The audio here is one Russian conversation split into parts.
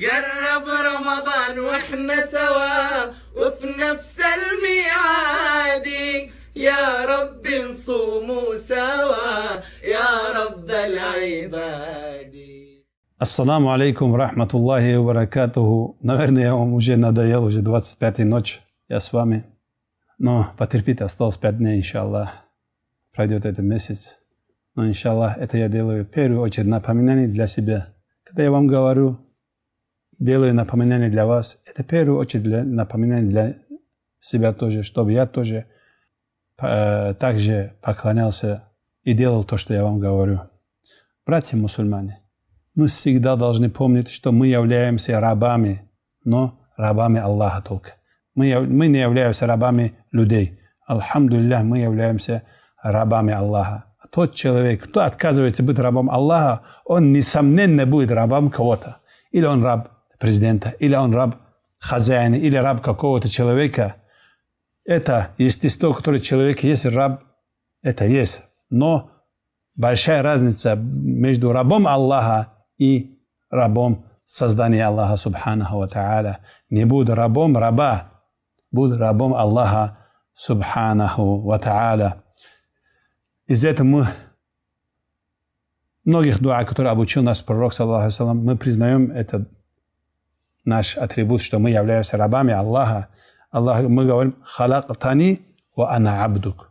قرب رمضان واحنا سوا وفي نفس الميعاد يا رب نصوموا سوا يا رب العباد Ассаламу алейкум, рахматуллахи и баракатуху. Наверное, я вам уже надоел, уже 25-й ночь, я с вами. Но потерпите, осталось 5 дней, иншаллах. Пройдет этот месяц. Но, иншаллах, это я делаю в первую очередь напоминание для себя. Когда я вам говорю, делаю напоминание для вас, это в первую очередь для, напоминание для себя тоже, чтобы я тоже э, также поклонялся и делал то, что я вам говорю. Братья мусульмане, мы всегда должны помнить, что мы являемся рабами, но рабами Аллаха только. Мы, мы не являемся рабами людей. Алхамдулиллах, мы являемся рабами Аллаха. Тот человек, кто отказывается быть рабом Аллаха, он, несомненно, будет рабом кого-то. Или он раб президента, или он раб хозяина, или раб какого-то человека. Это естество, которое человек есть, раб, это есть. Но большая разница между рабом Аллаха и рабом создания Аллаха Субханаху Ва Та'аля. Не буду рабом раба, буду рабом Аллаха Субханаху Ва Та'аля. Из этого мы многих дуа, которые обучил нас пророк, саллаху мы признаем это наш атрибут, что мы являемся рабами Аллаха. Аллах, мы говорим «Халактани ва ана абдук».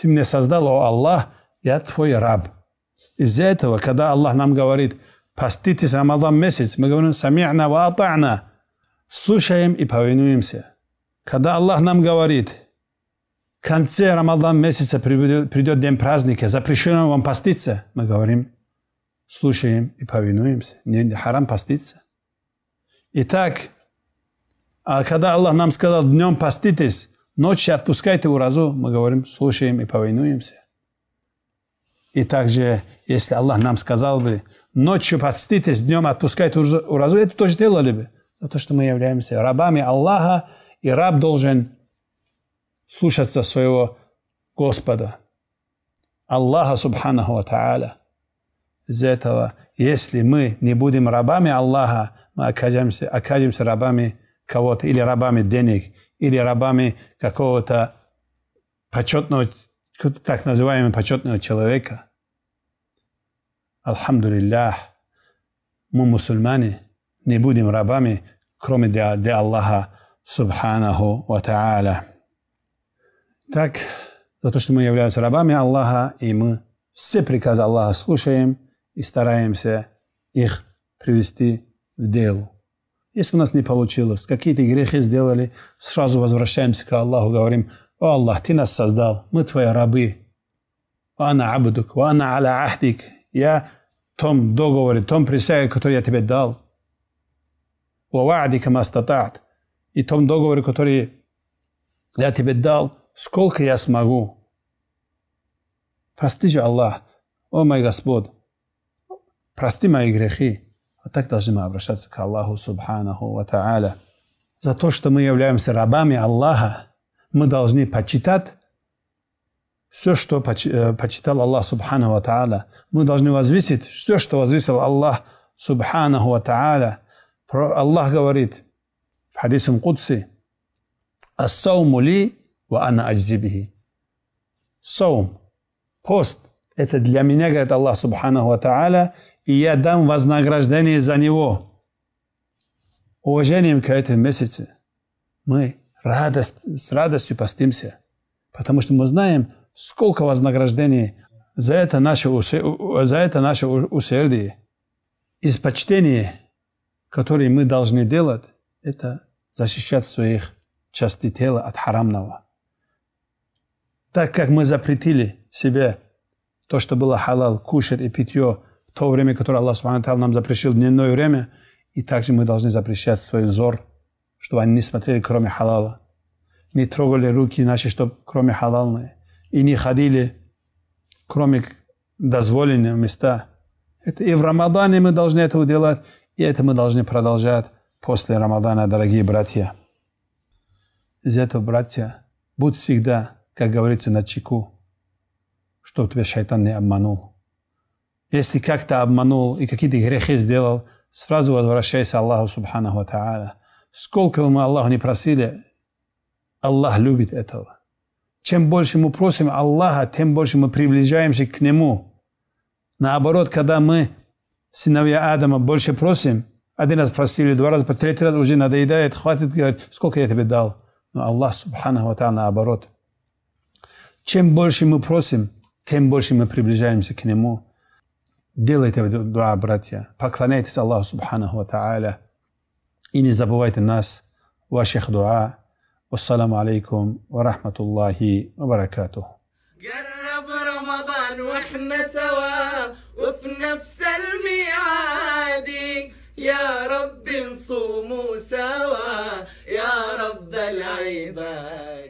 Ты меня создал, о Аллах, я твой раб. Из-за этого, когда Аллах нам говорит «Поститесь Рамадан месяц», мы говорим «Сами'на ва атa'на». Слушаем и повинуемся. Когда Аллах нам говорит «В конце Рамадан месяца придет, придет день праздника, запрещено вам поститься», мы говорим «Слушаем и повинуемся». Не харам поститься. Итак, а когда Аллах нам сказал, днем поститесь, ночью отпускайте уразу, мы говорим, слушаем и повинуемся. И также, если Аллах нам сказал бы, ночью поститесь, днем отпускайте уразу, это тоже делали бы. За то, что мы являемся рабами Аллаха, и раб должен слушаться своего Господа, Аллаха Субханаху Ва Тааля из этого. Если мы не будем рабами Аллаха, мы окажемся, окажемся рабами кого-то, или рабами денег, или рабами какого-то почетного, так называемого почетного человека. Алхамду мы мусульмане, не будем рабами, кроме для, для Аллаха, Субханаху Ва Та'аля. Так, за то, что мы являемся рабами Аллаха, и мы все приказы Аллаха слушаем – и стараемся их привести в дело. Если у нас не получилось, какие-то грехи сделали, сразу возвращаемся к Аллаху, говорим, «О Аллах, Ты нас создал, мы Твои рабы, «Ана абдук, ана аля ахдик». Я том договоре, том присяге, который я тебе дал. «Вавадика мастатат». И том договоре, который я тебе дал, сколько я смогу. Прости же Аллах, о мой Господь, прости мои грехи. Вот так должны мы обращаться к Аллаху Субханаху Ва Та'аля. За то, что мы являемся рабами Аллаха, мы должны почитать все, что э, почитал Аллах Субхану Ва Та'аля. Мы должны возвесить все, что возвесил Аллах Субханаху Ва Та'аля. Аллах говорит в хадисе Мкудси: «Ассауму ли ва ана аджзибихи». Саум, пост – это для меня, говорит Аллах Субхану Ва и я дам вознаграждение за него. Уважением к этому месяцу мы радость, с радостью постимся, потому что мы знаем, сколько вознаграждений за это наше, за это наше усердие. Из почтения, которые мы должны делать, это защищать своих частей тела от харамного. Так как мы запретили себе то, что было халал, кушать и питье в то время, которое Аллах Субхану нам запрещил, дневное время, и также мы должны запрещать свой взор, чтобы они не смотрели, кроме халала. Не трогали руки наши, чтобы кроме халалные. И не ходили, кроме дозволенные места. Это и в Рамадане мы должны этого делать, и это мы должны продолжать после Рамадана, дорогие братья. Из этого, братья, будь всегда, как говорится, на чеку что тебя шайтан не обманул. Если как-то обманул и какие-то грехи сделал, сразу возвращайся Аллаху Субханаху Та'аля. Сколько бы мы Аллаху не просили, Аллах любит этого. Чем больше мы просим Аллаха, тем больше мы приближаемся к Нему. Наоборот, когда мы, сыновья Адама, больше просим, один раз просили, два раза, третий раз уже надоедает, хватит, говорит, сколько я тебе дал. Но Аллах, Субханаху Та'аля, наоборот. Чем больше мы просим – тем больше мы приближаемся к Нему. Делайте дуа, братья. Поклоняйтесь Аллаху Субханаху Тааля. И не забывайте нас, в ваших дуа. Вассаламу алейкум ва рахматуллахи ва баракату. يا رب نصوم سوا يا رب العباد